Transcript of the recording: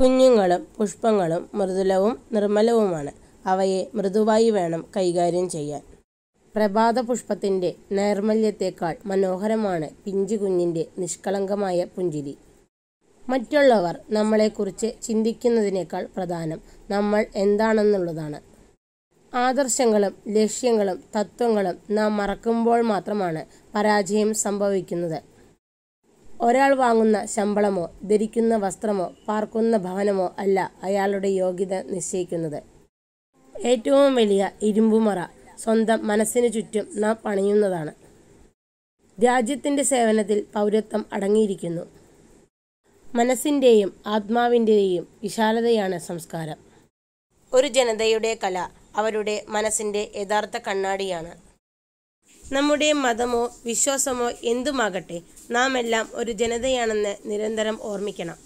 കുഞ്ഞുങ്ങളും പുഷ്പങ്ങളും മൃദുലവും നിർമ്മലവുമാണ് അവയെ മൃദുവായി വേണം കൈകാര്യം ചെയ്യാൻ പ്രഭാത പുഷ്പത്തിൻ്റെ നൈർമല്യത്തെക്കാൾ മനോഹരമാണ് പിഞ്ചു കുഞ്ഞിൻ്റെ നിഷ്കളങ്കമായ പുഞ്ചിരി മറ്റുള്ളവർ നമ്മളെക്കുറിച്ച് ചിന്തിക്കുന്നതിനേക്കാൾ പ്രധാനം നമ്മൾ എന്താണെന്നുള്ളതാണ് ആദർശങ്ങളും ലക്ഷ്യങ്ങളും തത്വങ്ങളും നാം മറക്കുമ്പോൾ മാത്രമാണ് പരാജയം സംഭവിക്കുന്നത് ഒരാൾ വാങ്ങുന്ന ശമ്പളമോ ധരിക്കുന്ന വസ്ത്രമോ പാർക്കുന്ന ഭവനമോ അല്ല അയാളുടെ യോഗ്യത നിശ്ചയിക്കുന്നത് ഏറ്റവും വലിയ ഇരുമ്പുമറ സ്വന്തം മനസ്സിന് ചുറ്റും നാം പണിയുന്നതാണ് രാജ്യത്തിൻ്റെ സേവനത്തിൽ പൗരത്വം അടങ്ങിയിരിക്കുന്നു മനസ്സിൻ്റെയും ആത്മാവിൻ്റെയും വിശാലതയാണ് സംസ്കാരം ഒരു ജനതയുടെ കല അവരുടെ മനസ്സിൻ്റെ യഥാർത്ഥ കണ്ണാടിയാണ് നമ്മുടെ മതമോ വിശ്വാസമോ എന്തുമാകട്ടെ നാം എല്ലാം ഒരു ജനതയാണെന്ന് നിരന്തരം ഓർമ്മിക്കണം